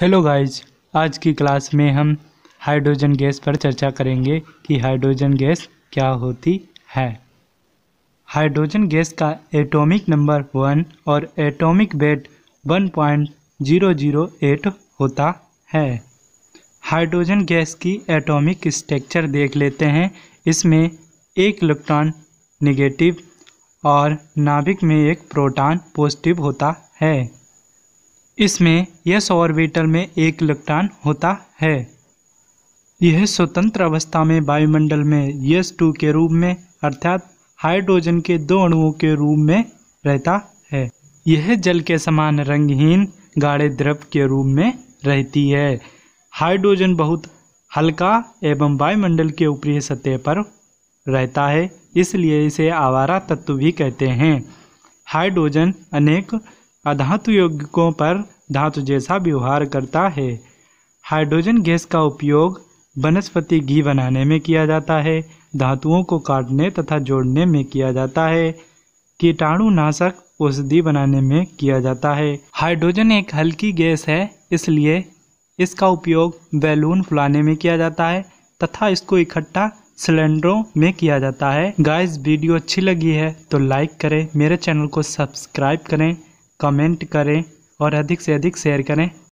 hello guys आज की class में हम हाइड्रोजन गैस पर चर्चा करेंगे कि हाइड्रोजन गैस क्या होती है हाइड्रोजन गैस का एटॉमिक नंबर वन और एटॉमिक वेट एट होता है हाइड्रोजन गैस की एटॉमिक स्ट्रक्चर देख लेते हैं इसमें एक इलेक्ट्रॉन नेगेटिव और नाभिक में एक प्रोटॉन पॉजिटिव होता है इसमें यस ऑर्बिटल में एक इलेक्ट्रॉन होता है यह स्वतंत्र अवस्था में वायुमंडल में यस टू के रूप में अर्थात हाइड्रोजन के दो अणुओं के रूप में रहता है यह जल के समान रंगहीन गाढ़े द्रव के रूप में रहती है हाइड्रोजन बहुत हल्का एवं वायुमंडल के ऊपरी सतह पर रहता है इसलिए इसे आवारा तत्व भी कहते हैं हाइड्रोजन अनेक अधातु यौगिकों पर धातु जैसा व्यवहार करता है हाइड्रोजन गैस का उपयोग वनस्पति घी बनाने में किया जाता है धातुओं को काटने तथा जोड़ने में किया जाता है कीटाणुनाशक औषधि बनाने में किया जाता है हाइड्रोजन एक हल्की गैस है इसलिए इसका उपयोग बैलून फुलाने में किया जाता है तथा इसको इकट्ठा सिलेंडरों में किया जाता है गाइस वीडियो अच्छी लगी है तो लाइक करें मेरे चैनल को सब्सक्राइब करें कमेंट करें और अधिक से अधिक शेयर करें